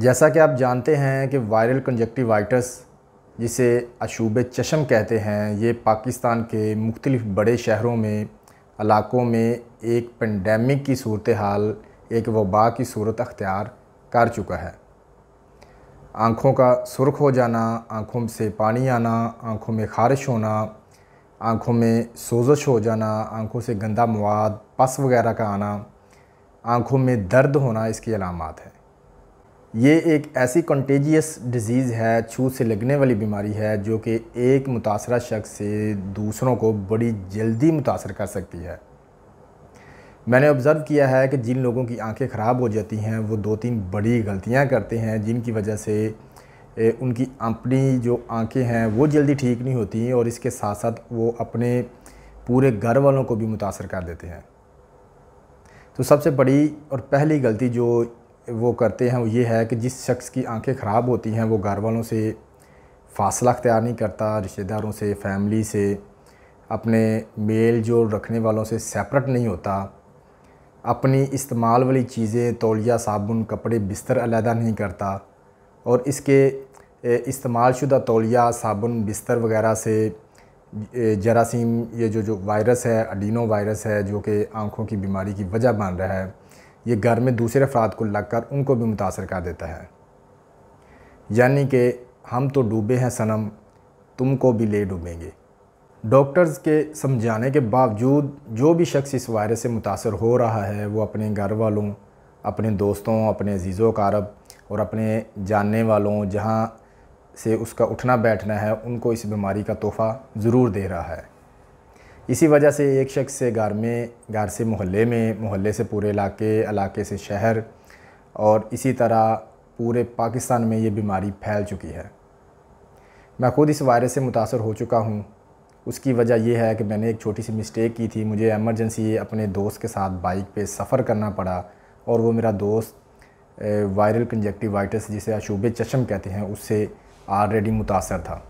जैसा कि आप जानते हैं कि वायरल कंजक्टिवाइटस जिसे अशूब चशम कहते हैं ये पाकिस्तान के मुख्तलिफ़ बड़े शहरों में इलाकों में एक पेंडेमिक की सूरत हाल एक वबा की सूरत अख्तियार कर चुका है आँखों का सुरख हो जाना आँखों से पानी आना आँखों में खारिश होना आँखों में सोजश हो जाना आँखों से गंदा मवाद पस वगैरह का आना आँखों में दर्द होना इसकी अलामत है ये एक ऐसी कंटेजियस डिज़ीज़ है छूत से लगने वाली बीमारी है जो कि एक मुतासर शख्स से दूसरों को बड़ी जल्दी मुतासर कर सकती है मैंने ऑब्ज़र्व किया है कि जिन लोगों की आंखें ख़राब हो जाती हैं वो दो तीन बड़ी गलतियां करते हैं जिनकी वजह से उनकी अपनी जो आंखें हैं वो जल्दी ठीक नहीं होती और इसके साथ साथ वो अपने पूरे घर वालों को भी मुतासर कर देते हैं तो सबसे बड़ी और पहली गलती जो वो करते हैं वो ये है कि जिस शख्स की आंखें ख़राब होती हैं वो घर वालों से फासला अख्तियार नहीं करता रिश्तेदारों से फैमिली से अपने मेल जोल रखने वालों से सेपरेट नहीं होता अपनी इस्तेमाल वाली चीज़ें तौलिया साबुन कपड़े बिस्तर अलहदा नहीं करता और इसके इस्तेमाल शुदा तौलिया साबुन बिस्तर वगैरह से जरासीम ये जो जो वायरस है अडीनो वायरस है जो कि आँखों की बीमारी की वजह बन रहा है ये घर में दूसरे अफराद को लग कर उनको भी मुतासर कर देता है यानी कि हम तो डूबे हैं सनम तुमको भी ले डूबेंगे डॉक्टर्स के समझाने के बावजूद जो भी शख्स इस वायरस से मुतासर हो रहा है वो अपने घर वालों अपने दोस्तों अपने अजीज़ों कारब और अपने जानने वालों जहाँ से उसका उठना बैठना है उनको इस बीमारी का तोहफ़ा ज़रूर दे रहा है इसी वजह से एक शख्स से घर में घर से मोहल्ले में मोहल्ले से पूरे इलाके इलाके से शहर और इसी तरह पूरे पाकिस्तान में ये बीमारी फैल चुकी है मैं खुद इस वायरस से मुतासर हो चुका हूँ उसकी वजह यह है कि मैंने एक छोटी सी मिस्टेक की थी मुझे एमरजेंसी अपने दोस्त के साथ बाइक पे सफ़र करना पड़ा और वो मेरा दोस्त वायरल कंजक्टिवाइटिस जिसे अशूब चशम कहते हैं उससे ऑलरेडी मुतासर था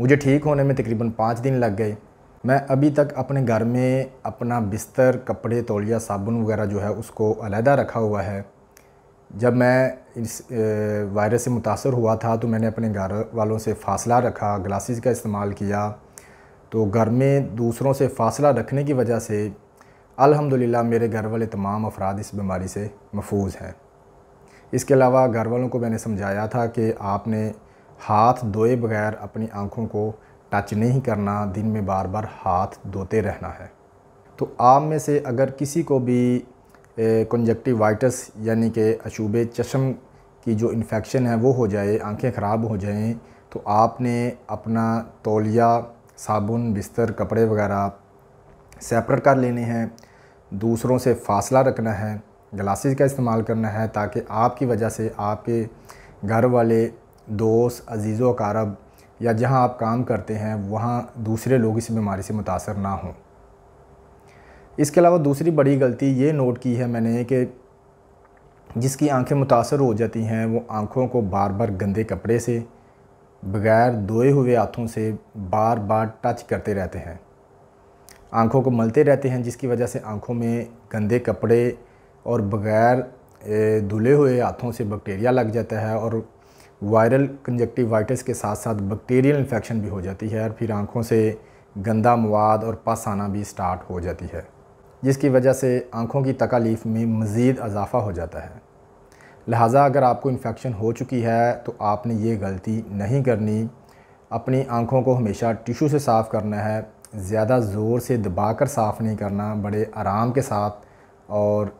मुझे ठीक होने में तकरीबन पाँच दिन लग गए मैं अभी तक अपने घर में अपना बिस्तर कपड़े तौलिया साबुन वगैरह जो है उसको अलहदा रखा हुआ है जब मैं इस वायरस से मुतासर हुआ था तो मैंने अपने घर वालों से फासला रखा ग्लासेस का इस्तेमाल किया तो घर में दूसरों से फासला रखने की वजह से अल्हम्दुलिल्लाह मेरे घर वाले तमाम अफराद इस बीमारी से महफूज हैं इसके अलावा घर वालों को मैंने समझाया था कि आपने हाथ धोए बगैर अपनी आँखों को टच नहीं करना दिन में बार बार हाथ धोते रहना है तो आप में से अगर किसी को भी कंजक्टिवाइटस यानी कि अशूब चश्म की जो इन्फेक्शन है वो हो जाए आंखें ख़राब हो जाएं तो आपने अपना तौलिया साबुन बिस्तर कपड़े वगैरह सेपरेट कर लेने हैं दूसरों से फ़ासला रखना है ग्लासेस का इस्तेमाल करना है ताकि आपकी वजह से आपके घर वाले दोस्त अजीज़ व या जहां आप काम करते हैं वहां दूसरे लोग इस बीमारी से मुतासर ना हों इसके अलावा दूसरी बड़ी गलती ये नोट की है मैंने कि जिसकी आंखें मुतासर हो जाती हैं वो आंखों को बार बार गंदे कपड़े से बगैर धोए हुए हाथों से बार बार टच करते रहते हैं आंखों को मलते रहते हैं जिसकी वजह से आंखों में गंदे कपड़े और बगैर धुले हुए हाथों से बैक्टीरिया लग जाता है और वायरल कंजक्टिवाइटिस के साथ साथ बैक्टीरियल इन्फेक्शन भी हो जाती है और फिर आँखों से गंदा मवाद और पस आना भी स्टार्ट हो जाती है जिसकी वजह से आँखों की तकालीफ में मज़ीद इजाफ़ा हो जाता है लिहाजा अगर आपको इन्फेक्शन हो चुकी है तो आपने ये गलती नहीं करनी अपनी आँखों को हमेशा टिशू से साफ़ करना है ज़्यादा ज़ोर से दबा कर साफ़ नहीं करना बड़े आराम के साथ और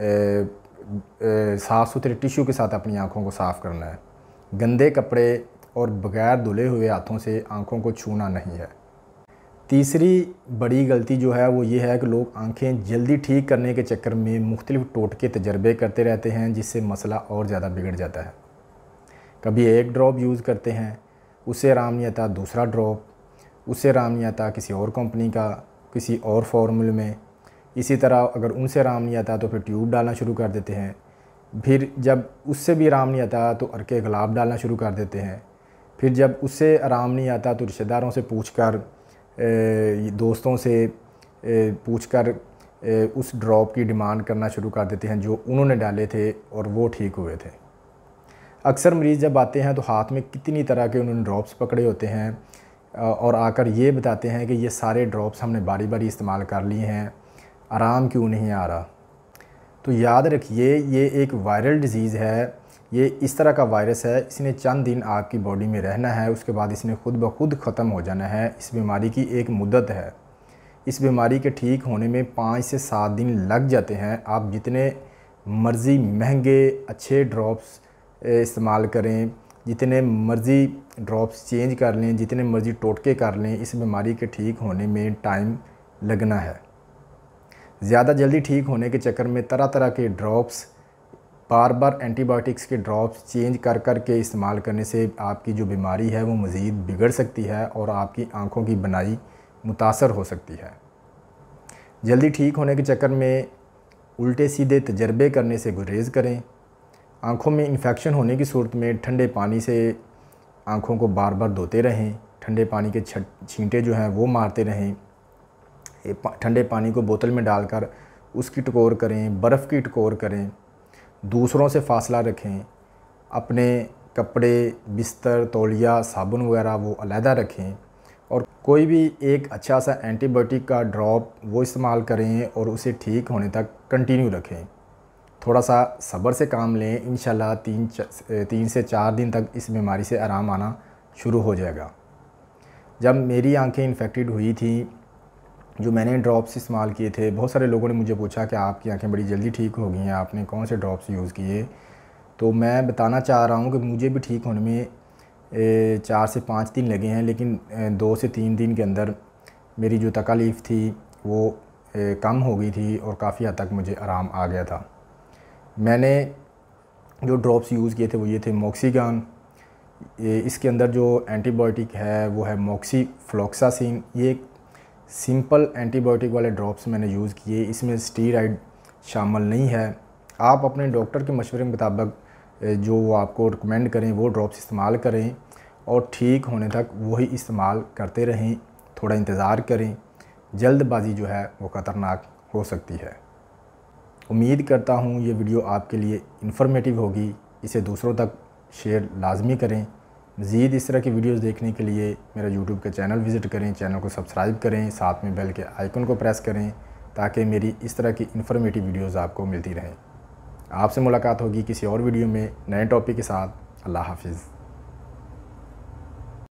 साफ़ सुथरे टिशू के साथ अपनी आँखों को साफ़ करना है गंदे कपड़े और बगैर धुले हुए हाथों से आँखों को छूना नहीं है तीसरी बड़ी गलती जो है वो ये है कि लोग आंखें जल्दी ठीक करने के चक्कर में मुख्तलिफ़ टोटके तजर्बे करते रहते हैं जिससे मसला और ज़्यादा बिगड़ जाता है कभी एक ड्रॉप यूज़ करते हैं उससे आराम नहीं आता दूसरा ड्रॉप उससे आराम नहीं आता किसी और कंपनी का किसी और फॉर्मूल में इसी तरह अगर उनसे आराम नहीं आता तो फिर ट्यूब डालना शुरू कर देते हैं फिर जब उससे भी आराम नहीं आता तो के गुलाब डालना शुरू कर देते हैं फिर जब उससे आराम नहीं आता तो रिश्तेदारों से पूछ कर दोस्तों से पूछ कर उस ड्रॉप की डिमांड करना शुरू कर देते हैं जो उन्होंने डाले थे और वो ठीक हुए थे अक्सर मरीज़ जब आते हैं तो हाथ में कितनी तरह के उन्होंने ड्रॉप्स पकड़े होते हैं और आकर ये बताते हैं कि ये सारे ड्रॉप्स हमने बारी बारी इस्तेमाल कर लिए हैं आराम क्यों नहीं आ रहा तो याद रखिए ये एक वायरल डिजीज़ है ये इस तरह का वायरस है इसने चंद दिन आपकी बॉडी में रहना है उसके बाद इसने खुद ब खुद ख़त्म हो जाना है इस बीमारी की एक मुद्दत है इस बीमारी के ठीक होने में पाँच से सात दिन लग जाते हैं आप जितने मर्ज़ी महंगे अच्छे ड्रॉप्स इस्तेमाल करें जितने मर्ज़ी ड्रॉप्स चेंज कर लें जितने मर्ज़ी टोटके कर लें इस बीमारी के ठीक होने में टाइम लगना है ज़्यादा जल्दी ठीक होने के चक्कर में तरह तरह के ड्रॉप्स बार बार एंटीबायोटिक्स के ड्रॉप्स चेंज कर कर के इस्तेमाल करने से आपकी जो बीमारी है वो मज़ीद बिगड़ सकती है और आपकी आँखों की बनाई मुतासर हो सकती है जल्दी ठीक होने के चक्कर में उल्टे सीधे तजर्बे करने से गुरेज करें आँखों में इन्फेक्शन होने की सूरत में ठंडे पानी से आँखों को बार बार धोते रहें ठंडे पानी के छींटे जो हैं वो मारते रहें ठंडे पानी को बोतल में डालकर उसकी टकोर करें बर्फ़ की टकोर करें दूसरों से फासला रखें अपने कपड़े बिस्तर तौलिया साबुन वगैरह वो अलहदा रखें और कोई भी एक अच्छा सा एंटीबायोटिक का ड्रॉप वो इस्तेमाल करें और उसे ठीक होने तक कंटिन्यू रखें थोड़ा सा सब्र से काम लें इन तीन तीन से चार दिन तक इस बीमारी से आराम आना शुरू हो जाएगा जब मेरी आंखें इन्फेक्टेड हुई थी जो मैंने ड्रॉप्स इस्तेमाल किए थे बहुत सारे लोगों ने मुझे पूछा कि आपकी आंखें बड़ी जल्दी ठीक हो गई हैं आपने कौन से ड्रॉप्स यूज़ किए तो मैं बताना चाह रहा हूँ कि मुझे भी ठीक होने में चार से पाँच दिन लगे हैं लेकिन दो से तीन दिन के अंदर मेरी जो तकालीफ़ थी वो कम हो गई थी और काफ़ी हद तक मुझे आराम आ गया था मैंने जो ड्रॉप्स यूज़ किए थे वो ये थे मोक्सीगान इसके अंदर जो एंटीबायोटिक है वो है मोक्सी फ्लोक्सासिन ये एक सिंपल एंटीबायोटिक वाले ड्रॉप्स मैंने यूज़ किए इसमें स्टीराइड शामिल नहीं है आप अपने डॉक्टर के मशवरे के मुताबिक जो वो आपको रिकमेंड करें वो ड्रॉप्स इस्तेमाल करें और ठीक होने तक वही इस्तेमाल करते रहें थोड़ा इंतज़ार करें जल्दबाजी जो है वो ख़तरनाक हो सकती है उम्मीद करता हूँ ये वीडियो आपके लिए इन्फॉर्मेटिव होगी इसे दूसरों तक शेयर लाजमी करें मज़ीद इस तरह की वीडियोस देखने के लिए मेरा यूट्यूब का चैनल विज़िट करें चैनल को सब्सक्राइब करें साथ में बेल के आइकन को प्रेस करें ताकि मेरी इस तरह की इन्फॉर्मेटिव वीडियोस आपको मिलती रहें आपसे मुलाकात होगी किसी और वीडियो में नए टॉपिक के साथ अल्लाह हाफिज़